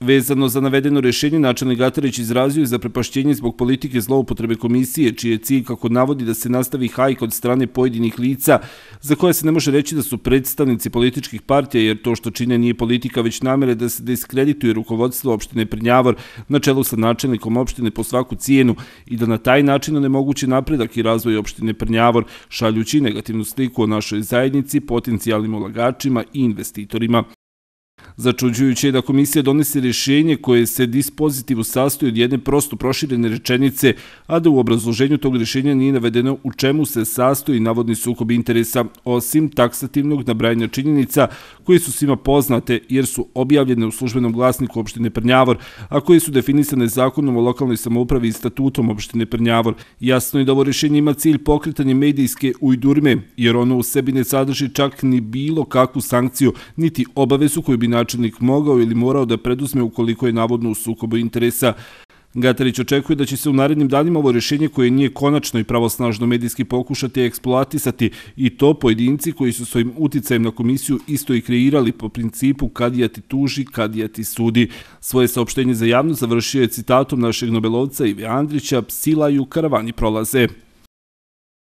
Vezano za navedeno rješenje, načelnik Gatarić izrazio je za prepašćenje zbog politike zloupotrebe komisije, čije je cilj kako navodi da se nastavi hajk od strane pojedinih lica, za koje se ne može reći da su predstavnici političkih partija, jer to što čine nije politika, već namere da se diskredituje rukovodstvo opštine Prnjavor na čelu sa načelnikom opštine po svaku cijenu i da na taj način onemoguće napredak i razvoj opštine Prnjavor, šaljući negativnu sliku o našoj zajednici, potencijalnim ulagačima i investitorima. Začuđujuće je da komisija donese rješenje koje se dispozitivu sastoji od jedne prosto proširene rečenice, a da u obrazloženju tog rješenja nije navedeno u čemu se sastoji navodni sukob interesa, osim taksativnog nabrajanja činjenica koje su svima poznate jer su objavljene u službenom glasniku opštine Prnjavor, a koje su definisane zakonom o lokalnoj samoupravi i statutom opštine Prnjavor. Jasno je da ovo rješenje ima cilj pokretanje medijske ujdurme, jer ono u sebi ne sadrži čak ni bilo kakvu sankciju, niti obavezu koju bi način gradonačelnik mogao ili morao da preduzme ukoliko je navodno u sukobu interesa. Gatarić očekuje da će se u narednim danima ovo rješenje koje nije konačno i pravosnažno medijski pokušati eksploatisati i to pojedinci koji su svojim uticajem na komisiju isto i kreirali po principu kad ja ti tuži, kad ja ti sudi. Svoje saopštenje za javnost završio je citatom našeg Nobelovca Ive Andrića, psilaju, karavani prolaze.